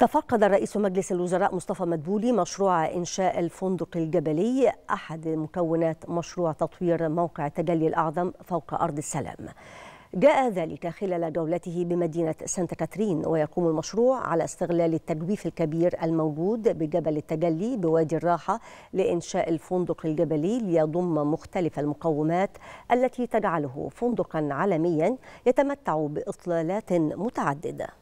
تفقد رئيس مجلس الوزراء مصطفى مدبولي مشروع إنشاء الفندق الجبلي أحد مكونات مشروع تطوير موقع التجلي الأعظم فوق أرض السلام جاء ذلك خلال جولته بمدينة سانتا كاترين ويقوم المشروع على استغلال التجويف الكبير الموجود بجبل التجلي بوادي الراحة لإنشاء الفندق الجبلي ليضم مختلف المقومات التي تجعله فندقا عالميا يتمتع بإطلالات متعددة